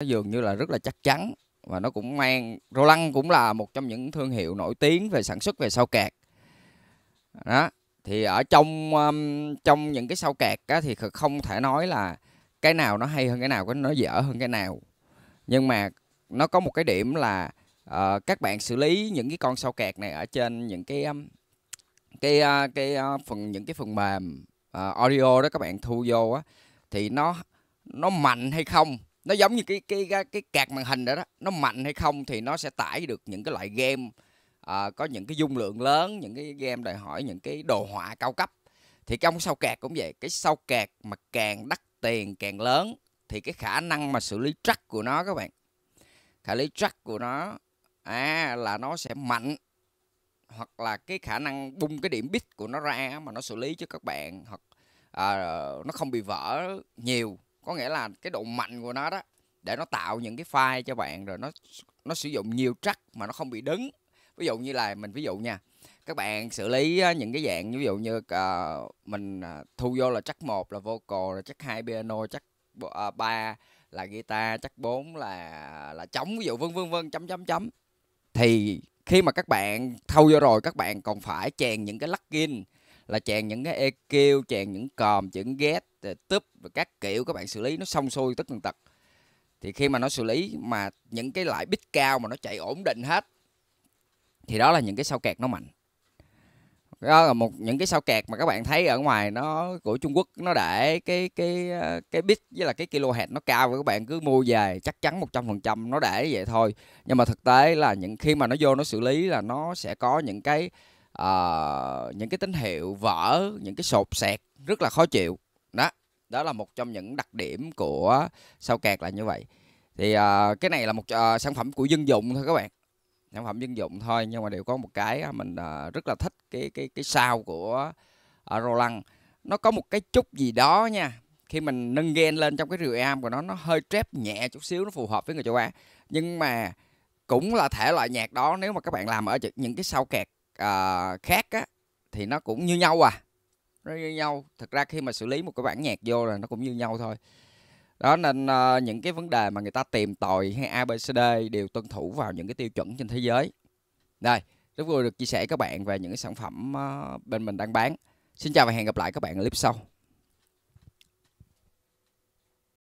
nó dường như là rất là chắc chắn và nó cũng mang Roland cũng là một trong những thương hiệu nổi tiếng về sản xuất về sau kẹt đó thì ở trong um, trong những cái sau kẹt á, thì không thể nói là cái nào nó hay hơn cái nào cái nó dở hơn cái nào nhưng mà nó có một cái điểm là uh, các bạn xử lý những cái con sau kẹt này ở trên những cái um, cái uh, cái uh, phần những cái phần mềm uh, audio đó các bạn thu vô á thì nó nó mạnh hay không nó giống như cái cái cái, cái cạc màn hình đó, đó nó mạnh hay không thì nó sẽ tải được những cái loại game à, có những cái dung lượng lớn những cái game đòi hỏi những cái đồ họa cao cấp thì trong sau kẹt cũng vậy cái sau kẹt mà càng đắt tiền càng lớn thì cái khả năng mà xử lý track của nó các bạn khả lý track của nó à, là nó sẽ mạnh hoặc là cái khả năng bung cái điểm bit của nó ra mà nó xử lý cho các bạn hoặc à, nó không bị vỡ nhiều có nghĩa là cái độ mạnh của nó đó để nó tạo những cái file cho bạn rồi nó nó sử dụng nhiều track mà nó không bị đứng ví dụ như là mình ví dụ nha các bạn xử lý những cái dạng ví dụ như uh, mình ờ, thu vô là chắc một là vocal rồi chắc hai piano chắc ờ, ba là guitar chắc bốn là là trống ví dụ vân vân vân chấm chấm chấm thì khi mà các bạn thâu vô rồi các bạn còn phải chèn những cái plugin là chèn những cái EQ chèn những còm chèn ghét e túp các kiểu các bạn xử lý nó xong xuôi tất tần tật thì khi mà nó xử lý mà những cái loại bit cao mà nó chạy ổn định hết thì đó là những cái sao kẹt nó mạnh đó là một những cái sao kẹt mà các bạn thấy ở ngoài nó của Trung Quốc nó để cái cái ờ, cái bit với là cái kilo hạt nó cao và các bạn cứ mua về chắc chắn 100% nó để vậy thôi nhưng mà thực tế là những khi mà nó vô nó xử lý là nó sẽ có những cái uh, những cái tín hiệu vỡ những cái sột sẹt rất là khó chịu đó đó là một trong những đặc điểm của sao kẹt là như vậy thì uh, cái này là một uh, sản phẩm của dân dụng thôi các bạn sản phẩm dân dụng thôi nhưng mà đều có một cái mình uh, rất là thích cái cái cái sao của uh, Roland nó có một cái chút gì đó nha khi mình nâng gen lên trong cái rìu am của nó nó hơi trép nhẹ chút xíu nó phù hợp với người châu Á nhưng mà cũng là thể loại nhạc đó nếu mà các bạn làm ở những cái sao kẹt uh, khác á thì nó cũng như nhau à nó như nhau thật ra khi mà xử lý một cái bản nhạc vô là nó cũng như nhau thôi đó nên uh, những cái vấn đề mà người ta tìm tòi hay abcd đều tuân thủ vào những cái tiêu chuẩn trên thế giới đây rất vui được chia sẻ các bạn về những cái sản phẩm uh, bên mình đang bán xin chào và hẹn gặp lại các bạn ở clip sau